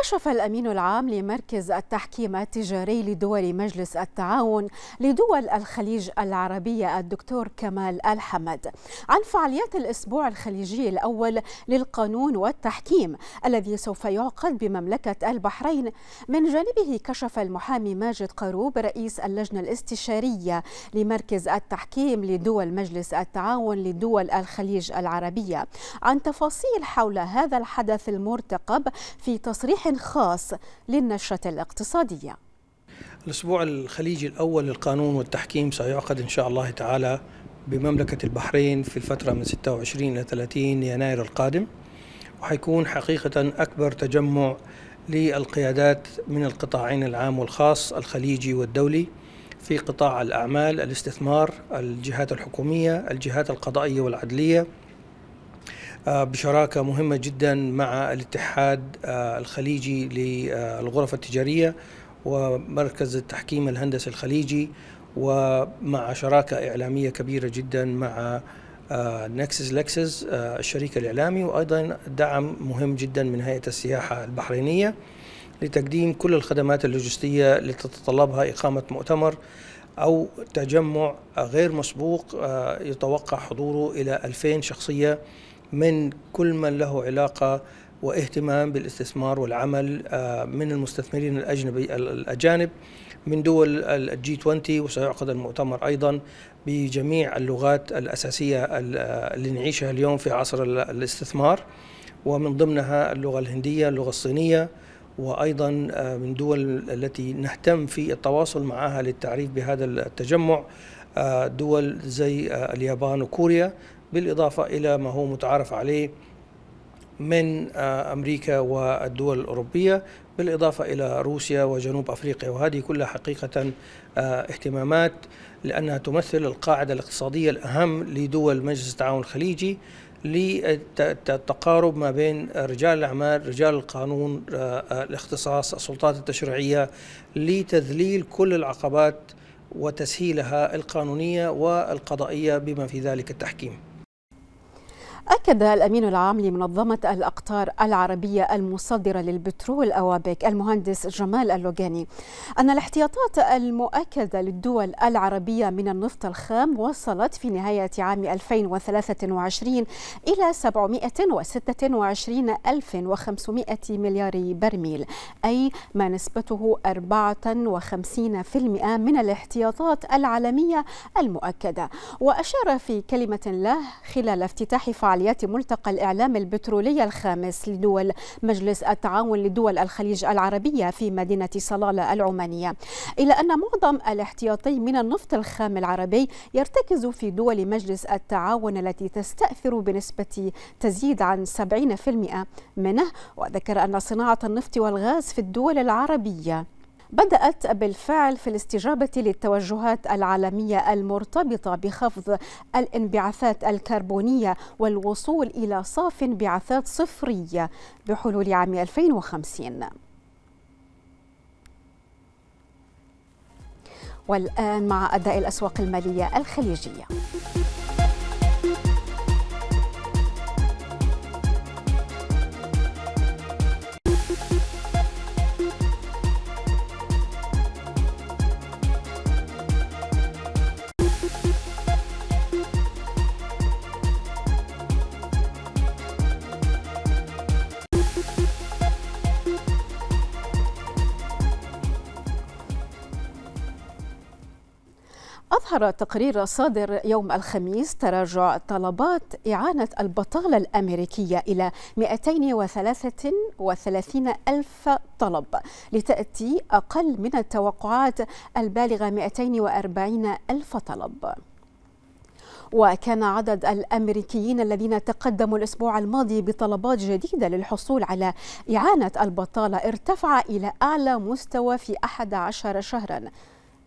كشف الأمين العام لمركز التحكيم التجاري لدول مجلس التعاون لدول الخليج العربية الدكتور كمال الحمد عن فعاليات الأسبوع الخليجي الأول للقانون والتحكيم الذي سوف يعقد بمملكة البحرين من جانبه كشف المحامي ماجد قروب رئيس اللجنة الاستشارية لمركز التحكيم لدول مجلس التعاون لدول الخليج العربية عن تفاصيل حول هذا الحدث المرتقب في تصريح خاص للنشرة الاقتصادية الأسبوع الخليجي الأول للقانون والتحكيم سيعقد إن شاء الله تعالى بمملكة البحرين في الفترة من 26 إلى 30 يناير القادم وحيكون حقيقة أكبر تجمع للقيادات من القطاعين العام والخاص الخليجي والدولي في قطاع الأعمال الاستثمار الجهات الحكومية الجهات القضائية والعدلية بشراكة مهمة جدا مع الاتحاد آه، الخليجي للغرف التجارية ومركز التحكيم الهندسي الخليجي ومع شراكة إعلامية كبيرة جدا مع آه، نكسس لكسس آه، الشريك الإعلامي وأيضا دعم مهم جدا من هيئة السياحة البحرينية لتقديم كل الخدمات اللوجستية التي تتطلبها إقامة مؤتمر أو تجمع غير مسبوق يتوقع حضوره إلى 2000 شخصية من كل من له علاقه واهتمام بالاستثمار والعمل آه، من المستثمرين الاجنبي الاجانب من دول الجي 20 وسيعقد المؤتمر ايضا بجميع اللغات الاساسيه آه، اللي نعيشها اليوم في عصر الاستثمار ومن ضمنها اللغه الهنديه، اللغه الصينيه وايضا آه، من دول التي نهتم في التواصل معها للتعريف بهذا التجمع دول زي اليابان وكوريا بالإضافة إلى ما هو متعارف عليه من آه، أمريكا والدول الأوروبية بالإضافة إلى روسيا وجنوب أفريقيا وهذه كلها حقيقة آه، اهتمامات لأنها تمثل القاعدة الاقتصادية الأهم لدول مجلس التعاون الخليجي للتقارب ما بين رجال الأعمال رجال القانون آه، الاختصاص السلطات التشريعية لتذليل كل العقبات وتسهيلها القانونية والقضائية بما في ذلك التحكيم أكد الأمين العام لمنظمة الأقطار العربية المصدرة للبترول أوابك المهندس جمال اللوغاني أن الاحتياطات المؤكدة للدول العربية من النفط الخام وصلت في نهاية عام 2023 إلى 726500 مليار برميل أي ما نسبته 54% من الاحتياطات العالمية المؤكدة وأشار في كلمة له خلال افتتاح فعالية فعاليات ملتقى الإعلام البترولي الخامس لدول مجلس التعاون لدول الخليج العربية في مدينة صلالة العمانية إلى أن معظم الاحتياطي من النفط الخام العربي يرتكز في دول مجلس التعاون التي تستأثر بنسبة تزيد عن 70% منه وذكر أن صناعة النفط والغاز في الدول العربية بدأت بالفعل في الاستجابة للتوجهات العالمية المرتبطة بخفض الانبعاثات الكربونية والوصول إلى صاف انبعاثات صفرية بحلول عام 2050 والآن مع أداء الأسواق المالية الخليجية أظهر تقرير صادر يوم الخميس تراجع طلبات إعانة البطالة الأمريكية إلى 233 ألف طلب لتأتي أقل من التوقعات البالغة 240 ألف طلب وكان عدد الامريكيين الذين تقدموا الاسبوع الماضي بطلبات جديده للحصول على اعانه البطاله ارتفع الى اعلى مستوى في 11 شهرا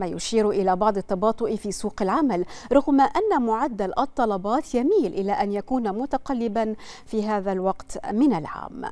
ما يشير إلى بعض التباطؤ في سوق العمل رغم أن معدل الطلبات يميل إلى أن يكون متقلبا في هذا الوقت من العام